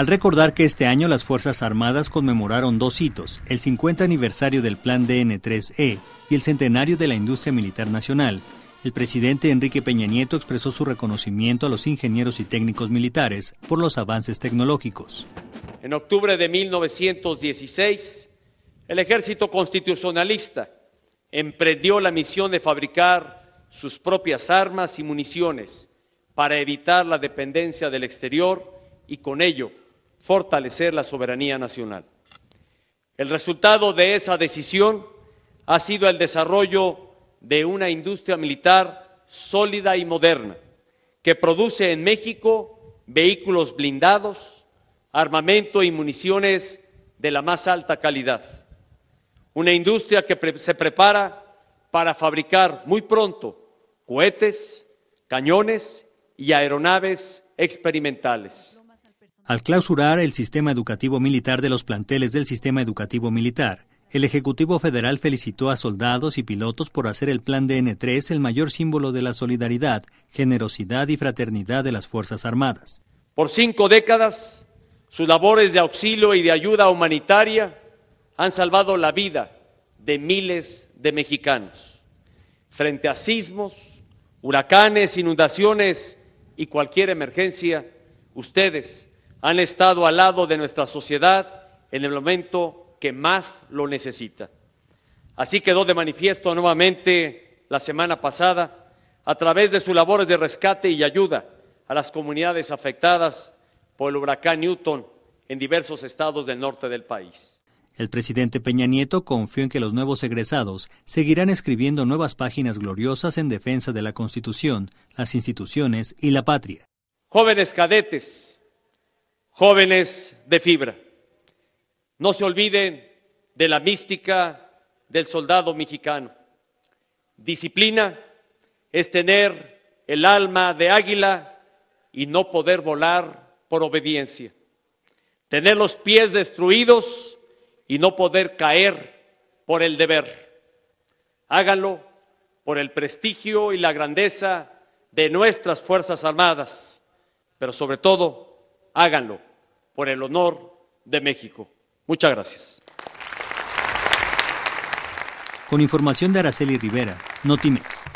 al recordar que este año las Fuerzas Armadas conmemoraron dos hitos, el 50 aniversario del Plan DN3E y el centenario de la industria militar nacional, el presidente Enrique Peña Nieto expresó su reconocimiento a los ingenieros y técnicos militares por los avances tecnológicos. En octubre de 1916, el ejército constitucionalista emprendió la misión de fabricar sus propias armas y municiones para evitar la dependencia del exterior y con ello fortalecer la soberanía nacional. El resultado de esa decisión ha sido el desarrollo de una industria militar sólida y moderna, que produce en México vehículos blindados, armamento y municiones de la más alta calidad. Una industria que se prepara para fabricar muy pronto cohetes, cañones y aeronaves experimentales. Al clausurar el sistema educativo militar de los planteles del sistema educativo militar, el Ejecutivo Federal felicitó a soldados y pilotos por hacer el plan DN3 el mayor símbolo de la solidaridad, generosidad y fraternidad de las Fuerzas Armadas. Por cinco décadas, sus labores de auxilio y de ayuda humanitaria han salvado la vida de miles de mexicanos frente a sismos, huracanes, inundaciones y cualquier emergencia. Ustedes, han estado al lado de nuestra sociedad en el momento que más lo necesita. Así quedó de manifiesto nuevamente la semana pasada a través de sus labores de rescate y ayuda a las comunidades afectadas por el huracán Newton en diversos estados del norte del país. El presidente Peña Nieto confió en que los nuevos egresados seguirán escribiendo nuevas páginas gloriosas en defensa de la Constitución, las instituciones y la patria. Jóvenes cadetes, jóvenes de fibra. No se olviden de la mística del soldado mexicano. Disciplina es tener el alma de águila y no poder volar por obediencia. Tener los pies destruidos y no poder caer por el deber. Háganlo por el prestigio y la grandeza de nuestras Fuerzas Armadas, pero sobre todo háganlo por el honor de México. Muchas gracias. Con información de Araceli Rivera, Notimex.